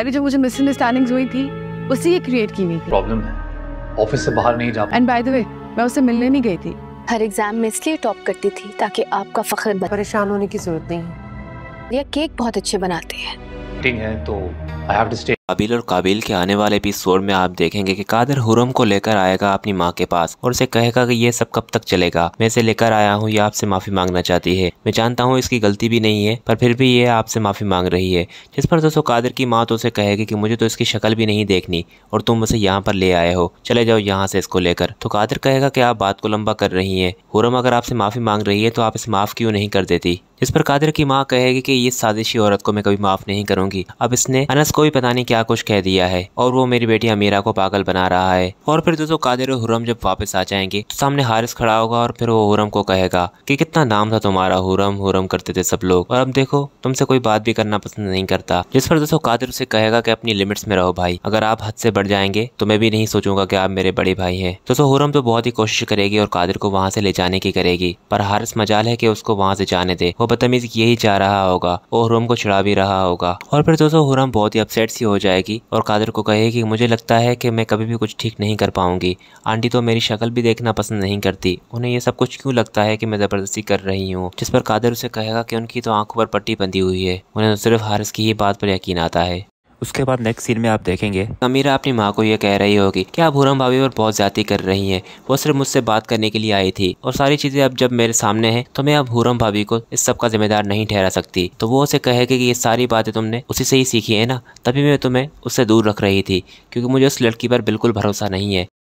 अभी जो मुझे मिसअंडरस्टैंडिंग हुई थी उसी ये क्रिएट की हुई प्रॉब्लम है ऑफिस से बाहर नहीं जा एंड बाय द वे मैं उसे मिलने नहीं गई थी हर एग्जाम में इसलिए टॉप करती थी ताकि आपका फखर परेशान होने की जरूरत नहीं है या केक बहुत अच्छे बनाते हैं ठीक है तो आई हैव टू स्टे काबिल और काबिल के आने वाले एपिसोड में आप देखेंगे कि कादर हुरम को लेकर आएगा अपनी माँ के पास और उसे कहेगा कि ये सब कब तक चलेगा मैं इसे लेकर आया हूँ ये आपसे माफ़ी मांगना चाहती है मैं जानता हूँ इसकी गलती भी नहीं है पर फिर भी ये आपसे माफ़ी मांग रही है जिस पर दोस्तों कादर की माँ तो उसे कहेगी कि मुझे तो इसकी शक्ल भी नहीं देखनी और तुम उसे यहाँ पर ले आए हो चले जाओ यहाँ से इसको लेकर तो कादर कहेगा की आप बात को लंबा कर रही है हुरम अगर आपसे माफ़ी मांग रही है तो आप इसे माफ़ क्यों नहीं कर देती इस पर कादर की माँ कहेगी कि इस साजिशी औरत को मैं कभी माफ़ नहीं करूंगी अब इसने अनस को भी पता नहीं क्या क्या कुछ कह दिया है और वो मेरी बेटी अमीरा को पागल बना रहा है और फिर दोस्तों कादिर और हुरम जब वापस आ जाएंगे तो सामने हारिस खड़ा होगा और फिर वो हुरम को कहेगा कि कितना नाम था तुम्हारा हुरम हुरम करते थे सब लोग और अब देखो तुमसे कोई बात भी करना पसंद नहीं करता जिस पर दोस्तों कादिर उसे कहेगा कि अपनी लिमिट्स में रहो भाई अगर आप हद से बढ़ जाएंगे तो मैं भी नहीं सोचूंगा कि आप मेरे बड़े भाई हैं दोस्तों हुरम तो बहुत ही कोशिश करेगी और कादिर को वहाँ से ले जाने की करेगी पर हारिस मजाल है कि उसको वहाँ से जाने दे वो बदतमीज यही चाह रहा होगा और हुरम को छुड़ा भी रहा होगा और फिर दोस्तों हुरम बहुत ही अपसेट सी हो जाएगी और कादर को कहेगी मुझे लगता है कि मैं कभी भी कुछ ठीक नहीं कर पाऊंगी आंटी तो मेरी शक्ल भी देखना पसंद नहीं करती उन्हें यह सब कुछ क्यों लगता है कि मैं ज़बरदस्ती कर रही हूँ जिस पर कादर उसे कहेगा कि उनकी तो आंखों पर पट्टी बंधी हुई है उन्हें तो सिर्फ हारिस की ही बात पर यकीन आता है उसके बाद नेक्स्ट सीन में आप देखेंगे अमीरा अपनी माँ को यह कह रही होगी कि आप हुरम भाभी पर बहुत ज्यादा कर रही हैं वो सिर्फ मुझसे बात करने के लिए आई थी और सारी चीजें अब जब मेरे सामने हैं तो मैं अब हुरम भाभी को इस सब का जिम्मेदार नहीं ठहरा सकती तो वो उसे कहेगी कि ये सारी बातें तुमने उसी से ही सीखी है ना तभी मैं तुम्हें उससे दूर रख रही थी क्योंकि मुझे उस लड़की पर बिल्कुल भरोसा नहीं है